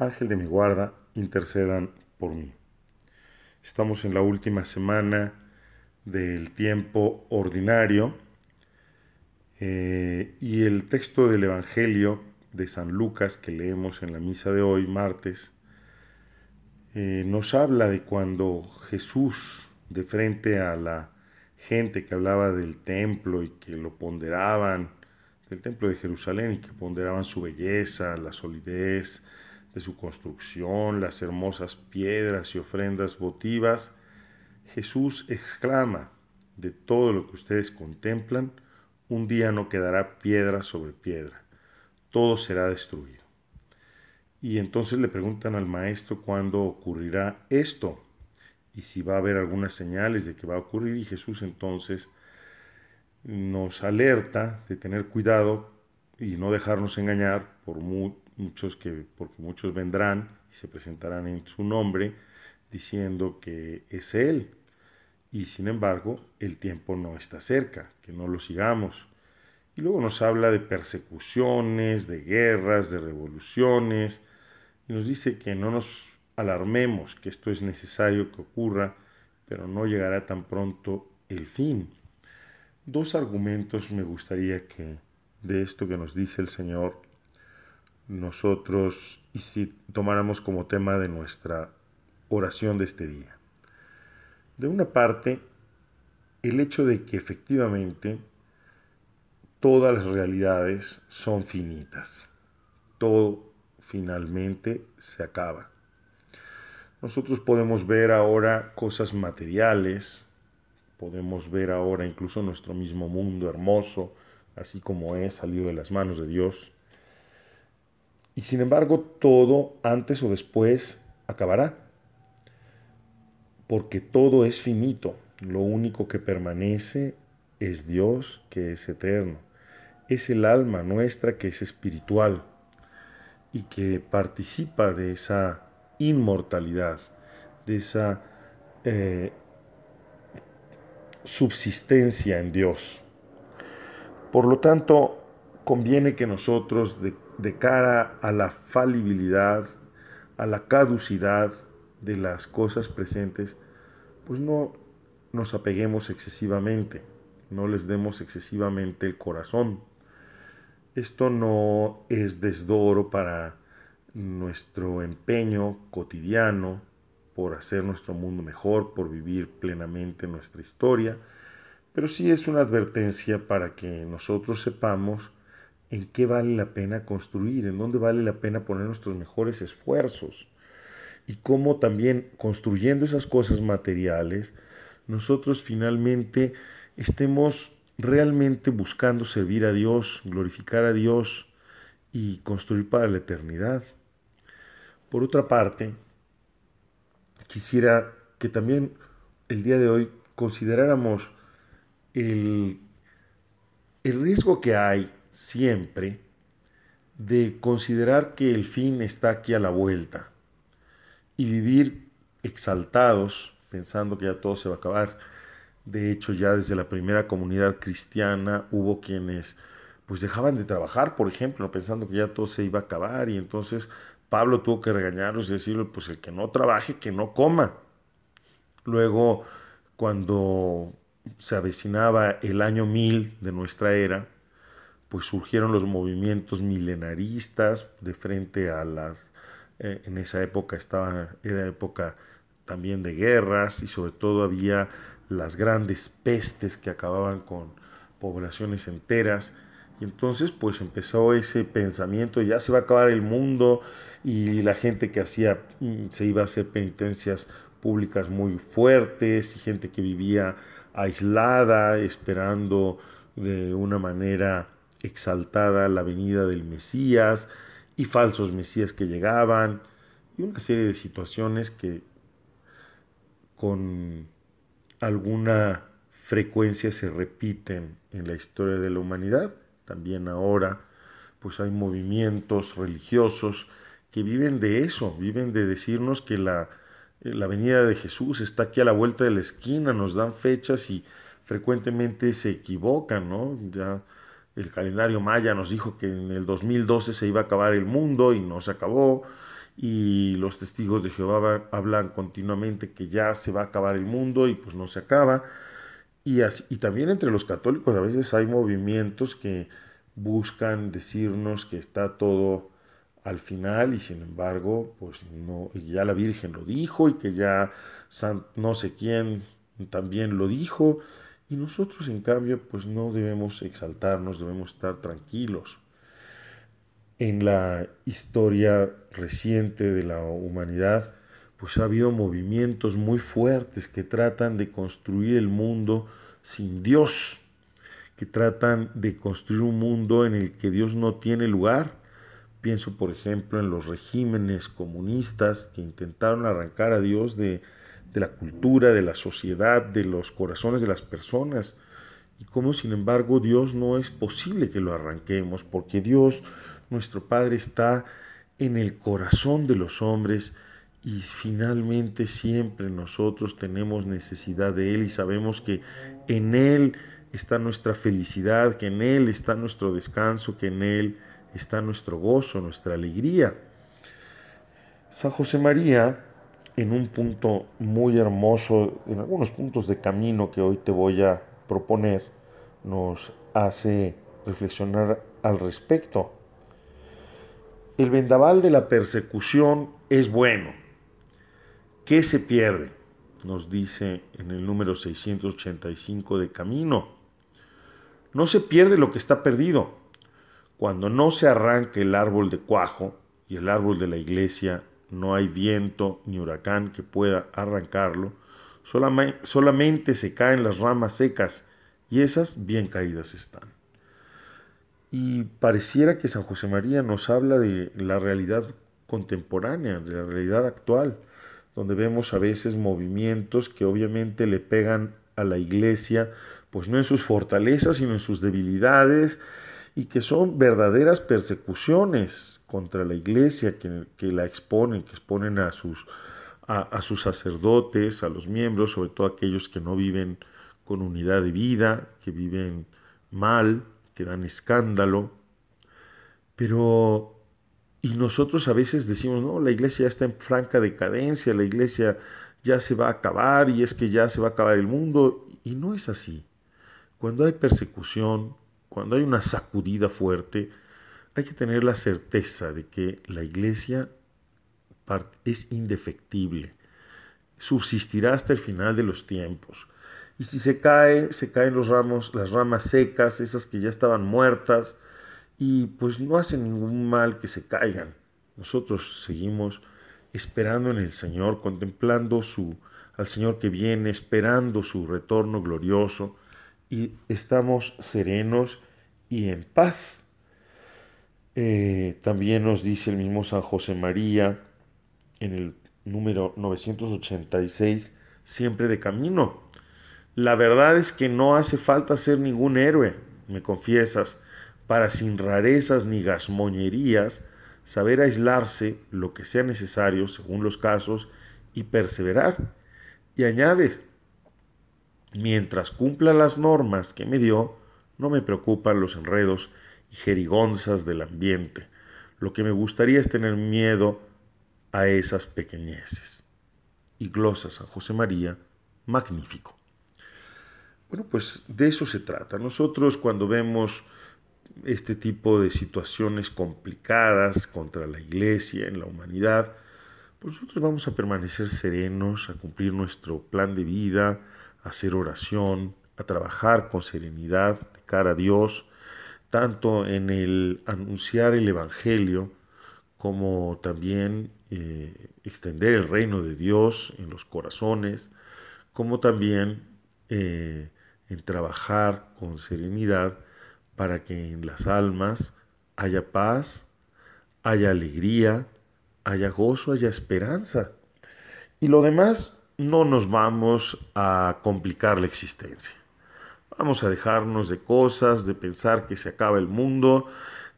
Ángel de mi guarda, intercedan por mí. Estamos en la última semana del tiempo ordinario eh, y el texto del Evangelio de San Lucas que leemos en la misa de hoy, martes, eh, nos habla de cuando Jesús, de frente a la gente que hablaba del templo y que lo ponderaban, del templo de Jerusalén y que ponderaban su belleza, la solidez, de su construcción, las hermosas piedras y ofrendas votivas, Jesús exclama, de todo lo que ustedes contemplan, un día no quedará piedra sobre piedra, todo será destruido. Y entonces le preguntan al maestro cuándo ocurrirá esto y si va a haber algunas señales de que va a ocurrir y Jesús entonces nos alerta de tener cuidado y no dejarnos engañar por, muy, muchos que, porque muchos vendrán y se presentarán en su nombre diciendo que es Él. Y sin embargo, el tiempo no está cerca, que no lo sigamos. Y luego nos habla de persecuciones, de guerras, de revoluciones, y nos dice que no nos alarmemos, que esto es necesario que ocurra, pero no llegará tan pronto el fin. Dos argumentos me gustaría que de esto que nos dice el Señor nosotros y si tomáramos como tema de nuestra oración de este día. De una parte, el hecho de que efectivamente todas las realidades son finitas. Todo finalmente se acaba. Nosotros podemos ver ahora cosas materiales, podemos ver ahora incluso nuestro mismo mundo hermoso, así como es salido de las manos de Dios. Y sin embargo, todo antes o después acabará. Porque todo es finito. Lo único que permanece es Dios, que es eterno. Es el alma nuestra que es espiritual y que participa de esa inmortalidad, de esa eh, subsistencia en Dios. Por lo tanto, conviene que nosotros de de cara a la falibilidad, a la caducidad de las cosas presentes, pues no nos apeguemos excesivamente, no les demos excesivamente el corazón. Esto no es desdoro para nuestro empeño cotidiano por hacer nuestro mundo mejor, por vivir plenamente nuestra historia, pero sí es una advertencia para que nosotros sepamos en qué vale la pena construir, en dónde vale la pena poner nuestros mejores esfuerzos y cómo también construyendo esas cosas materiales, nosotros finalmente estemos realmente buscando servir a Dios, glorificar a Dios y construir para la eternidad. Por otra parte, quisiera que también el día de hoy consideráramos el, el riesgo que hay siempre de considerar que el fin está aquí a la vuelta y vivir exaltados pensando que ya todo se va a acabar. De hecho, ya desde la primera comunidad cristiana hubo quienes pues dejaban de trabajar, por ejemplo, pensando que ya todo se iba a acabar y entonces Pablo tuvo que regañarlos y decirle, pues el que no trabaje, que no coma. Luego, cuando se avecinaba el año 1000 de nuestra era, pues surgieron los movimientos milenaristas de frente a la... Eh, en esa época estaba, era época también de guerras y sobre todo había las grandes pestes que acababan con poblaciones enteras. Y entonces pues empezó ese pensamiento, ya se va a acabar el mundo y la gente que hacía, mm, se iba a hacer penitencias públicas muy fuertes y gente que vivía aislada, esperando de una manera exaltada la venida del Mesías y falsos Mesías que llegaban y una serie de situaciones que con alguna frecuencia se repiten en la historia de la humanidad. También ahora pues hay movimientos religiosos que viven de eso, viven de decirnos que la, eh, la venida de Jesús está aquí a la vuelta de la esquina, nos dan fechas y frecuentemente se equivocan, ¿no? Ya el calendario maya nos dijo que en el 2012 se iba a acabar el mundo y no se acabó. Y los testigos de Jehová hablan continuamente que ya se va a acabar el mundo y pues no se acaba. Y, así, y también entre los católicos a veces hay movimientos que buscan decirnos que está todo al final y sin embargo pues no y ya la Virgen lo dijo y que ya San, no sé quién también lo dijo y nosotros, en cambio, pues no debemos exaltarnos, debemos estar tranquilos. En la historia reciente de la humanidad, pues ha habido movimientos muy fuertes que tratan de construir el mundo sin Dios, que tratan de construir un mundo en el que Dios no tiene lugar. Pienso, por ejemplo, en los regímenes comunistas que intentaron arrancar a Dios de, de la cultura, de la sociedad, de los corazones de las personas, y cómo sin embargo Dios no es posible que lo arranquemos, porque Dios, nuestro Padre, está en el corazón de los hombres y finalmente siempre nosotros tenemos necesidad de Él y sabemos que en Él está nuestra felicidad, que en Él está nuestro descanso, que en Él está nuestro gozo, nuestra alegría. San José María en un punto muy hermoso, en algunos puntos de camino que hoy te voy a proponer, nos hace reflexionar al respecto. El vendaval de la persecución es bueno. ¿Qué se pierde? Nos dice en el número 685 de Camino. No se pierde lo que está perdido. Cuando no se arranca el árbol de cuajo y el árbol de la iglesia no hay viento ni huracán que pueda arrancarlo, solamente se caen las ramas secas y esas bien caídas están. Y pareciera que San José María nos habla de la realidad contemporánea, de la realidad actual, donde vemos a veces movimientos que obviamente le pegan a la iglesia, pues no en sus fortalezas, sino en sus debilidades, y que son verdaderas persecuciones contra la iglesia que, la exponen, que exponen a sus, a, sus sacerdotes, a los miembros, sobre todo aquellos que no viven con unidad de vida, que viven mal, que dan escándalo. Pero, y nosotros a veces decimos, no, la iglesia ya está en franca decadencia, la iglesia ya se va a acabar y es que ya se va a acabar el mundo. Y no es así. Cuando hay persecución, cuando hay una sacudida fuerte, hay que tener la certeza de que la iglesia es indefectible, subsistirá hasta el final de los tiempos. Y si se caen, se caen los ramos, las ramas secas, esas que ya estaban muertas, y pues no hace ningún mal que se caigan. Nosotros seguimos esperando en el Señor, contemplando su, al Señor que viene, esperando su retorno glorioso, y estamos serenos y en paz. Eh, también nos dice el mismo San José María en el número 986, siempre de camino. La verdad es que no hace falta ser ningún héroe, me confiesas, para sin rarezas ni gasmoñerías saber aislarse lo que sea necesario según los casos y perseverar. Y añades, Mientras cumpla las normas que me dio, no me preocupan los enredos y jerigonzas del ambiente. Lo que me gustaría es tener miedo a esas pequeñeces. Y glosa San José María, magnífico. Bueno, pues de eso se trata. Nosotros cuando vemos este tipo de situaciones complicadas contra la iglesia, en la humanidad, pues nosotros vamos a permanecer serenos, a cumplir nuestro plan de vida, hacer oración, a trabajar con serenidad de cara a Dios, tanto en el anunciar el Evangelio como también eh, extender el reino de Dios en los corazones, como también eh, en trabajar con serenidad para que en las almas haya paz, haya alegría, haya gozo, haya esperanza. Y lo demás no nos vamos a complicar la existencia. Vamos a dejarnos de cosas, de pensar que se acaba el mundo,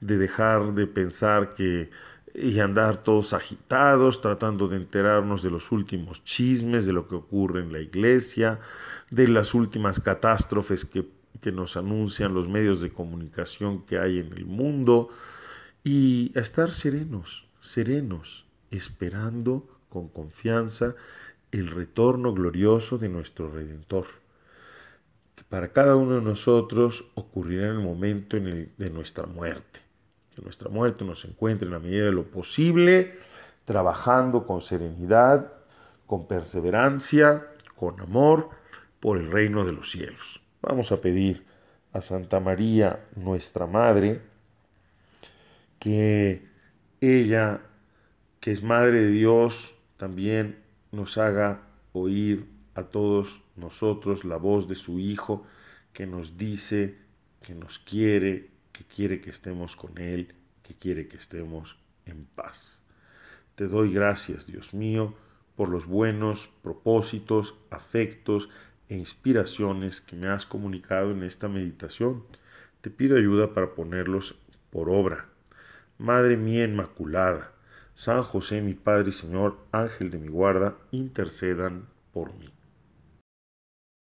de dejar de pensar que y andar todos agitados, tratando de enterarnos de los últimos chismes, de lo que ocurre en la iglesia, de las últimas catástrofes que, que nos anuncian los medios de comunicación que hay en el mundo, y a estar serenos, serenos, esperando con confianza el retorno glorioso de nuestro Redentor, que para cada uno de nosotros ocurrirá en el momento de nuestra muerte. Que nuestra muerte nos encuentre en la medida de lo posible, trabajando con serenidad, con perseverancia, con amor, por el reino de los cielos. Vamos a pedir a Santa María, nuestra Madre, que ella, que es Madre de Dios, también nos haga oír a todos nosotros la voz de su Hijo que nos dice que nos quiere, que quiere que estemos con Él, que quiere que estemos en paz. Te doy gracias, Dios mío, por los buenos propósitos, afectos e inspiraciones que me has comunicado en esta meditación. Te pido ayuda para ponerlos por obra. Madre mía Inmaculada, San José, mi Padre y Señor, Ángel de mi guarda, intercedan por mí.